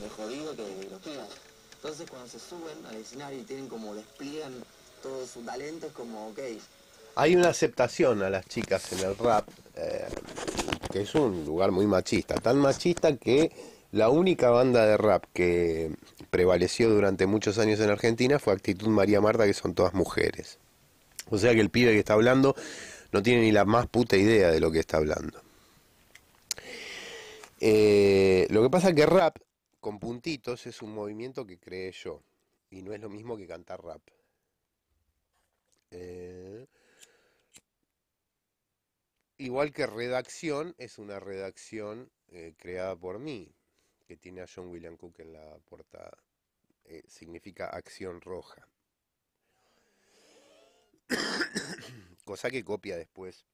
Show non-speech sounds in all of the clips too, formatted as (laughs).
de jodido que Entonces cuando se suben al escenario y tienen como despliegan todo su talento, es como, ok. Hay una aceptación a las chicas en el rap, eh, que es un lugar muy machista, tan machista que la única banda de rap que prevaleció durante muchos años en Argentina fue Actitud María Marta, que son todas mujeres. O sea que el pibe que está hablando no tiene ni la más puta idea de lo que está hablando. Eh, lo que pasa es que rap con puntitos es un movimiento que creé yo y no es lo mismo que cantar rap. Eh, igual que redacción, es una redacción eh, creada por mí, que tiene a John William Cook en la portada. Eh, significa acción roja. (coughs) Cosa que copia después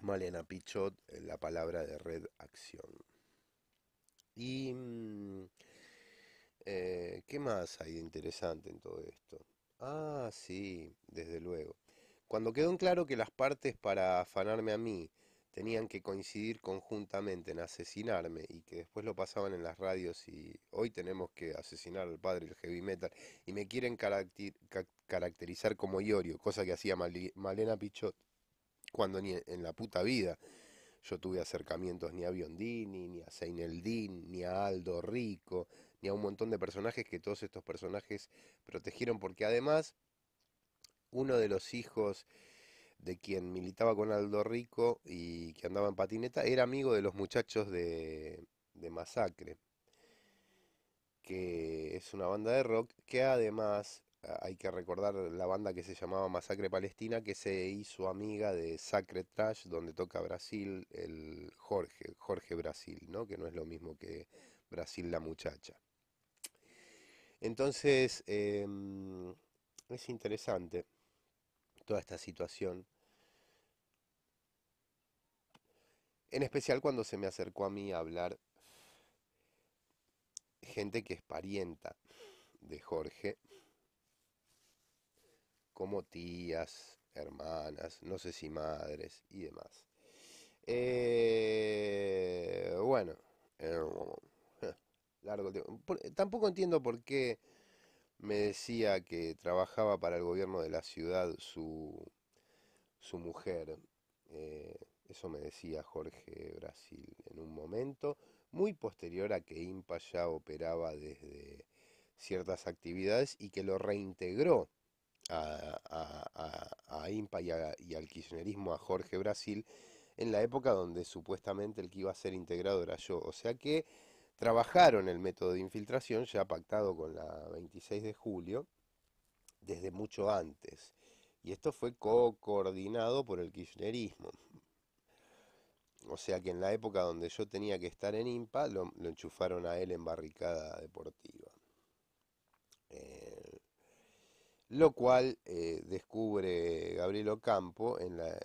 Malena Pichot la palabra de red acción. Y... Mm, eh, ¿Qué más hay de interesante en todo esto? Ah, sí, desde luego. Cuando quedó en claro que las partes para afanarme a mí tenían que coincidir conjuntamente en asesinarme y que después lo pasaban en las radios y hoy tenemos que asesinar al padre del heavy metal y me quieren caracterizar como Iorio, cosa que hacía Malena Pichot cuando ni en la puta vida yo tuve acercamientos ni a Biondini, ni a Seineldin, ni a Aldo Rico, ni a un montón de personajes que todos estos personajes protegieron, porque además uno de los hijos de quien militaba con Aldo Rico y que andaba en patineta era amigo de los muchachos de, de Masacre, que es una banda de rock que además hay que recordar la banda que se llamaba Masacre Palestina, que se hizo amiga de Sacre Trash, donde toca Brasil, el Jorge, Jorge Brasil, ¿no? que no es lo mismo que Brasil la muchacha. Entonces, em, es interesante toda esta situación. En especial cuando se me acercó a mí a hablar gente que es parienta de Jorge, como tías, hermanas, no sé si madres y demás. Eh, bueno, eh, (laughs) largo tiempo. Eh, tampoco entiendo por qué me decía que trabajaba para el gobierno de la ciudad su, mujer. eso me decía Jorge Brasil en un momento, muy posterior a que IMPA ya operaba desde ciertas actividades y que lo reintegró a, IMPA y, al kirchnerismo, a Jorge Brasil, en la época donde supuestamente el que iba a ser integrado era yo. O sea que trabajaron el método de infiltración ya pactado con la 26 de julio desde mucho antes. Y esto fue co-coordinado por el kirchnerismo. O sea que en la época donde yo tenía que estar en IMPA, lo, lo enchufaron a él en barricada deportiva. Eh, lo cual eh, descubre Gabriel Ocampo en la,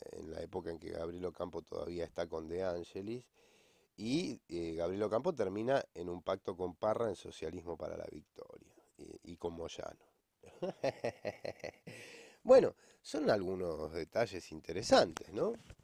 época en que Gabriel Ocampo todavía está con De Angelis. Y eh, Gabriel Ocampo termina en un pacto con Parra en Socialismo para la Victoria y, y con Moyano. (laughs) bueno, son algunos detalles interesantes, ¿no?